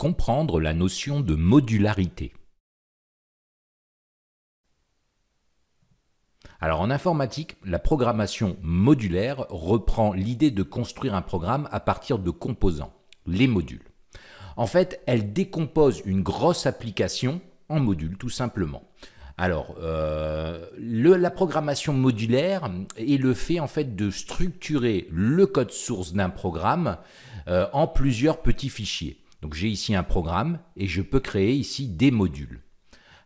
comprendre la notion de modularité. Alors en informatique, la programmation modulaire reprend l'idée de construire un programme à partir de composants, les modules. En fait, elle décompose une grosse application en modules tout simplement. Alors, euh, la programmation modulaire est le fait en fait de structurer le code source d'un programme euh, en plusieurs petits fichiers. Donc j'ai ici un programme et je peux créer ici des modules.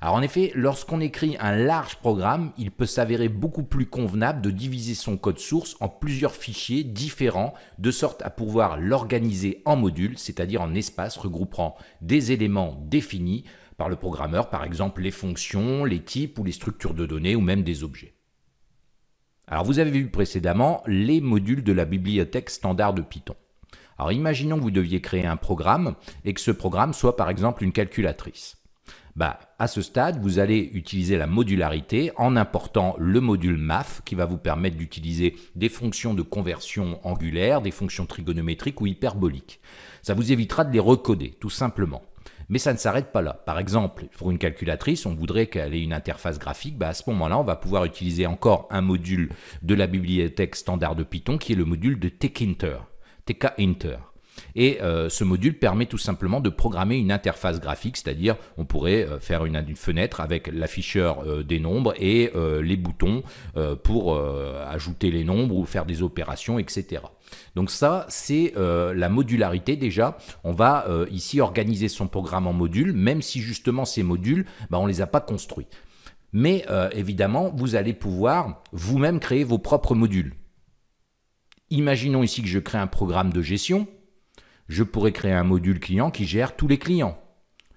Alors en effet, lorsqu'on écrit un large programme, il peut s'avérer beaucoup plus convenable de diviser son code source en plusieurs fichiers différents, de sorte à pouvoir l'organiser en modules, c'est-à-dire en espaces regroupant des éléments définis par le programmeur, par exemple les fonctions, les types ou les structures de données ou même des objets. Alors vous avez vu précédemment les modules de la bibliothèque standard de Python. Alors imaginons que vous deviez créer un programme et que ce programme soit par exemple une calculatrice. Bah, à ce stade, vous allez utiliser la modularité en important le module math qui va vous permettre d'utiliser des fonctions de conversion angulaire, des fonctions trigonométriques ou hyperboliques. Ça vous évitera de les recoder, tout simplement. Mais ça ne s'arrête pas là. Par exemple, pour une calculatrice, on voudrait qu'elle ait une interface graphique. Bah, à ce moment-là, on va pouvoir utiliser encore un module de la bibliothèque standard de Python qui est le module de Tekinter. TK Enter. Et euh, ce module permet tout simplement de programmer une interface graphique, c'est-à-dire on pourrait euh, faire une, fenêtre avec l'afficheur euh, des nombres et les boutons pour ajouter les nombres ou faire des opérations, etc. Donc ça, c'est la modularité déjà. On va ici organiser son programme en modules, même si justement ces modules, bah, on ne les a pas construits. Mais évidemment, vous allez pouvoir vous-même créer vos propres modules. Imaginons ici que je crée un programme de gestion. Je pourrais créer un module client qui gère tous les clients.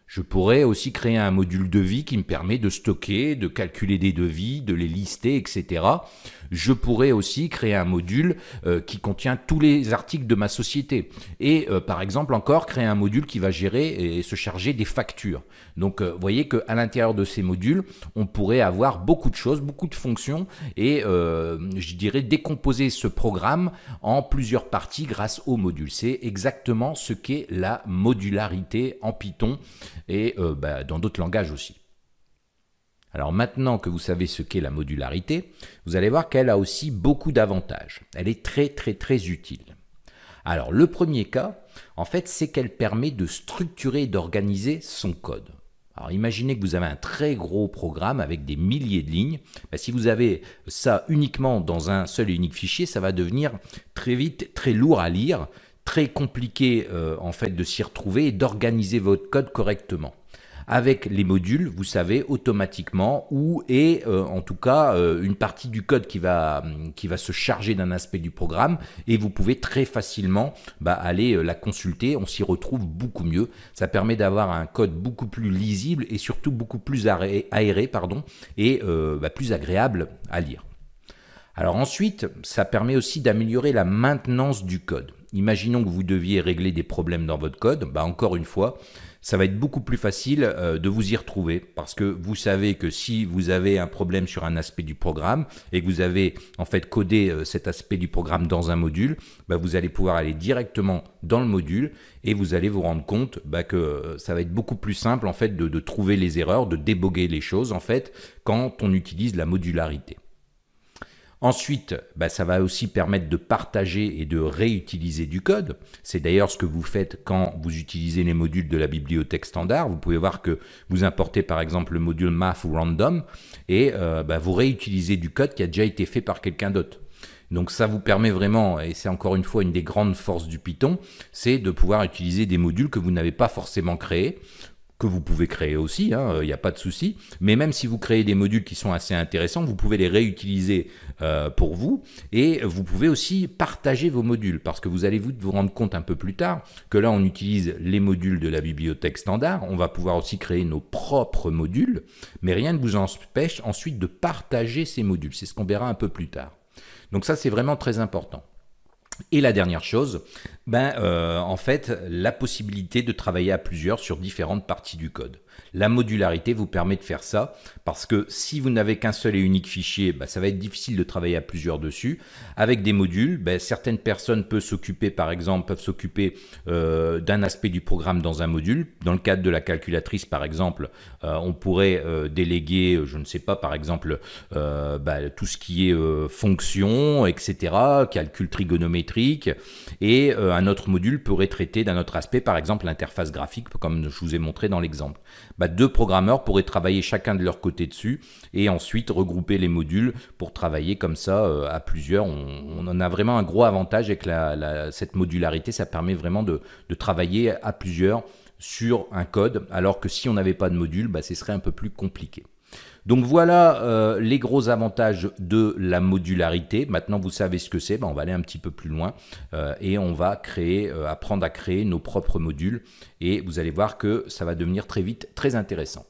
Je pourrais aussi créer un module de vie qui me permet de stocker, de calculer des devis, de les lister, etc. Je pourrais aussi créer un module euh, qui contient tous les articles de ma société. Et euh, par exemple encore créer un module qui va gérer et se charger des factures. Donc vous euh, voyez qu'à l'intérieur de ces modules, on pourrait avoir beaucoup de choses, beaucoup de fonctions et je dirais décomposer ce programme en plusieurs parties grâce aux modules. C'est exactement ce qu'est la modularité en Python et euh, bah, dans d'autres langages aussi. Alors maintenant que vous savez ce qu'est la modularité, vous allez voir qu'elle a aussi beaucoup d'avantages. Elle est très très très utile. Alors le premier cas, en fait, c'est qu'elle permet de structurer et d'organiser son code. Alors imaginez que vous avez un très gros programme avec des milliers de lignes. Bah, si vous avez ça uniquement dans un seul et unique fichier, ça va devenir très vite très lourd à lire très compliqué euh, en fait de s'y retrouver et d'organiser votre code correctement. Avec les modules, vous savez automatiquement où est euh, en tout cas euh, une partie du code qui va, hum, qui va se charger d'un aspect du programme et vous pouvez très facilement bah, aller la consulter. On s'y retrouve beaucoup mieux. Ça permet d'avoir un code beaucoup plus lisible et surtout beaucoup plus aéré, pardon, et bah, plus agréable à lire. Alors ensuite, ça permet aussi d'améliorer la maintenance du code. Imaginons que vous deviez régler des problèmes dans votre code, bah, encore une fois, ça va être beaucoup plus facile euh, de vous y retrouver parce que vous savez que si vous avez un problème sur un aspect du programme et que vous avez en fait codé euh, cet aspect du programme dans un module, bah, vous allez pouvoir aller directement dans le module et vous allez vous rendre compte bah, que euh, ça va être beaucoup plus simple en fait de, de trouver les erreurs, de déboguer les choses en fait quand on utilise la modularité. Ensuite, bah, ça va aussi permettre de partager et de réutiliser du code. C'est d'ailleurs ce que vous faites quand vous utilisez les modules de la bibliothèque standard. Vous pouvez voir que vous importez par exemple le module math ou random et euh, bah, vous réutilisez du code qui a déjà été fait par quelqu'un d'autre. Donc ça vous permet vraiment, et c'est encore une fois une des grandes forces du Python, c'est de pouvoir utiliser des modules que vous n'avez pas forcément créés que vous pouvez créer aussi, il hein, n'y euh, a pas de souci. Mais même si vous créez des modules qui sont assez intéressants, vous pouvez les réutiliser euh, pour vous. Et vous pouvez aussi partager vos modules, parce que vous allez vous, vous rendre compte un peu plus tard que là, on utilise les modules de la bibliothèque standard. On va pouvoir aussi créer nos propres modules, mais rien ne vous empêche ensuite de partager ces modules. C'est ce qu'on verra un peu plus tard. Donc ça, c'est vraiment très important. Et la dernière chose, ben, euh, en fait, la possibilité de travailler à plusieurs sur différentes parties du code. La modularité vous permet de faire ça parce que si vous n'avez qu'un seul et unique fichier, bah, ça va être difficile de travailler à plusieurs dessus. Avec des modules, bah, certaines personnes peuvent s'occuper, par exemple, peuvent s'occuper euh, d'un aspect du programme dans un module. Dans le cadre de la calculatrice, par exemple, euh, on pourrait euh, déléguer, je ne sais pas, par exemple, bah, tout ce qui est fonction, etc., calcul trigonométrique, et un autre module pourrait traiter d'un autre aspect, par exemple l'interface graphique, comme je vous ai montré dans l'exemple. Bah, deux programmeurs pourraient travailler chacun de leur côté dessus et ensuite regrouper les modules pour travailler comme ça euh, à plusieurs. On, en a vraiment un gros avantage avec cette modularité, ça permet vraiment de, travailler à plusieurs sur un code, alors que si on n'avait pas de module, bah, ce serait un peu plus compliqué. Donc voilà euh, les gros avantages de la modularité. Maintenant, vous savez ce que c'est. Ben, on va aller un petit peu plus loin euh, et on va créer, euh, apprendre à créer nos propres modules. Et vous allez voir que ça va devenir très vite très intéressant.